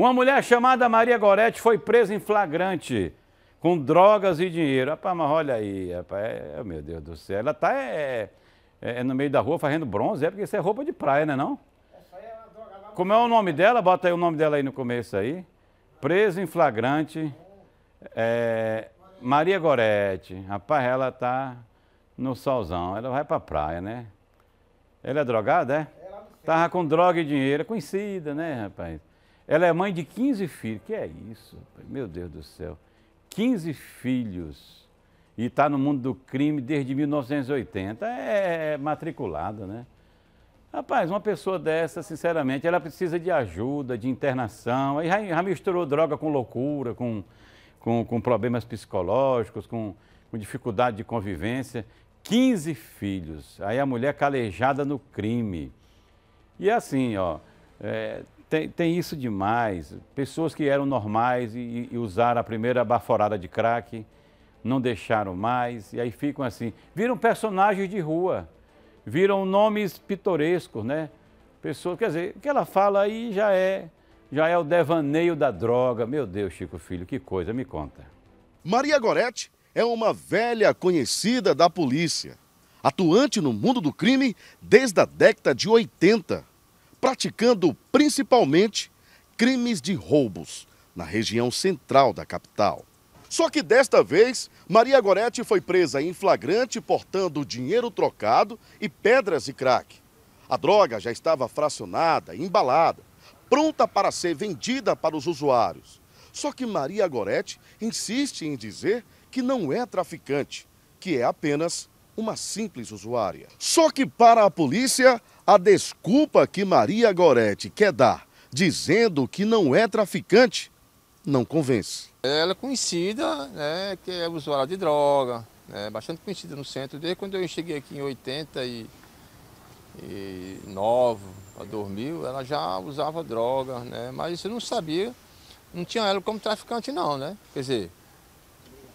Uma mulher chamada Maria Gorete foi presa em flagrante com drogas e dinheiro. Rapaz, mas olha aí, rapaz, é, é meu Deus do céu. Ela tá é é, é, é, no meio da rua fazendo bronze, é porque isso é roupa de praia, não é não? Como é o nome dela? Bota aí o nome dela aí no começo aí. Presa em flagrante, é, Maria Gorete. Rapaz, ela tá no solzão, ela vai para a praia, né? Ela é drogada, é? Estava com droga e dinheiro, conhecida, né, rapaz? Ela é mãe de 15 filhos. Que é isso? Meu Deus do céu. 15 filhos. E está no mundo do crime desde 1980. É, é, é matriculada, né? Rapaz, uma pessoa dessa, sinceramente, ela precisa de ajuda, de internação. Aí já, misturou droga com loucura, com, com, com problemas psicológicos, com, com dificuldade de convivência. 15 filhos. Aí a mulher calejada no crime. E assim, ó, é, tem, tem isso demais. Pessoas que eram normais e, e usaram a primeira baforada de crack, não deixaram mais, e aí ficam assim. Viram personagens de rua, viram nomes pitorescos, né? Pessoas, quer dizer, o que ela fala aí já é, já é o devaneio da droga. Meu Deus, Chico Filho, que coisa, me conta. Maria Gorete é uma velha conhecida da polícia, atuante no mundo do crime desde a década de 80 praticando principalmente crimes de roubos na região central da capital. Só que desta vez, Maria Gorete foi presa em flagrante portando dinheiro trocado e pedras de crack. A droga já estava fracionada, embalada, pronta para ser vendida para os usuários. Só que Maria Gorete insiste em dizer que não é traficante, que é apenas uma simples usuária. Só que para a polícia, a desculpa que Maria Goretti quer dar, dizendo que não é traficante, não convence. Ela é conhecida, né, que é usuária de droga, né, bastante conhecida no centro. Desde quando eu cheguei aqui em 89 para 2000, ela já usava droga, né, mas eu não sabia, não tinha ela como traficante não, né? Quer dizer,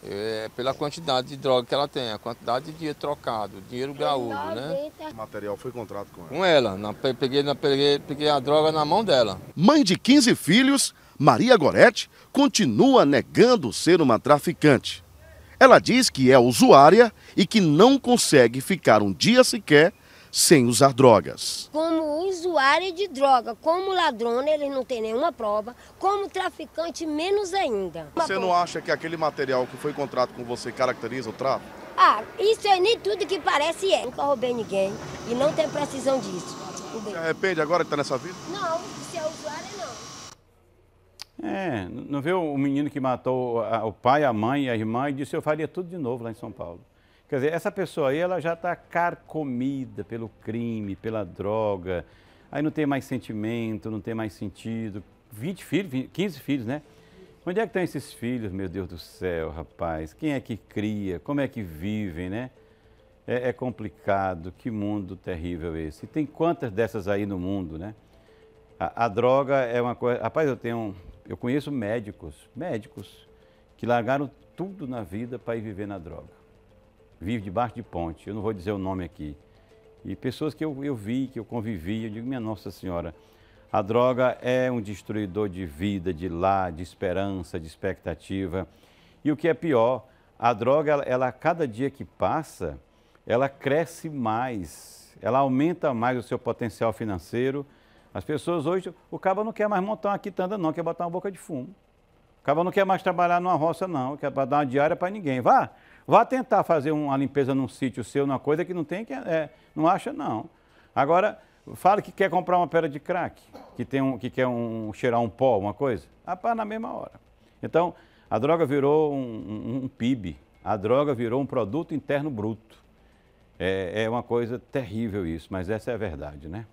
é, pela quantidade de droga que ela tem, a quantidade de dinheiro trocado, dinheiro gaúcho, né? O material foi encontrado com ela? Com ela. Na, peguei, na, peguei, peguei a droga na mão dela. Mãe de 15 filhos, Maria Gorete continua negando ser uma traficante. Ela diz que é usuária e que não consegue ficar um dia sequer sem usar drogas. Como usuário de droga, como ladrona, ele não tem nenhuma prova, como traficante, menos ainda. Você não acha que aquele material que foi encontrado com você caracteriza o tráfico? Ah, isso é nem tudo que parece é. Nunca roubei ninguém e não tem precisão disso. Se arrepende agora que está nessa vida? Não, se é usuário, não. É, não viu o menino que matou o pai, a mãe e a irmã e disse eu faria tudo de novo lá em São Paulo. Quer dizer, essa pessoa aí, ela já está carcomida pelo crime, pela droga, aí não tem mais sentimento, não tem mais sentido. 20 filhos, 20, 15 filhos, né? Onde é que estão esses filhos, meu Deus do céu, rapaz? Quem é que cria? Como é que vivem, né? É, é complicado, que mundo terrível esse. E tem quantas dessas aí no mundo, né? A, a droga é uma coisa. Rapaz, eu tenho. Eu conheço médicos, médicos, que largaram tudo na vida para ir viver na droga vive debaixo de ponte, eu não vou dizer o nome aqui. E pessoas que eu, eu vi, que eu convivi, eu digo, minha Nossa Senhora, a droga é um destruidor de vida, de lar, de esperança, de expectativa. E o que é pior, a droga, ela, ela, cada dia que passa, ela cresce mais, ela aumenta mais o seu potencial financeiro. As pessoas hoje, o cabo não quer mais montar uma quitanda, não, quer botar uma boca de fumo. O cabo não quer mais trabalhar numa roça, não, quer dar uma diária para ninguém. Vá, Vá tentar fazer uma limpeza num sítio seu, numa coisa que não tem, que é, não acha, não. Agora, fala que quer comprar uma pedra de crack, que, tem um, que quer um, cheirar um pó, uma coisa. pá, na mesma hora. Então, a droga virou um, um, um PIB, a droga virou um produto interno bruto. É, é uma coisa terrível isso, mas essa é a verdade, né?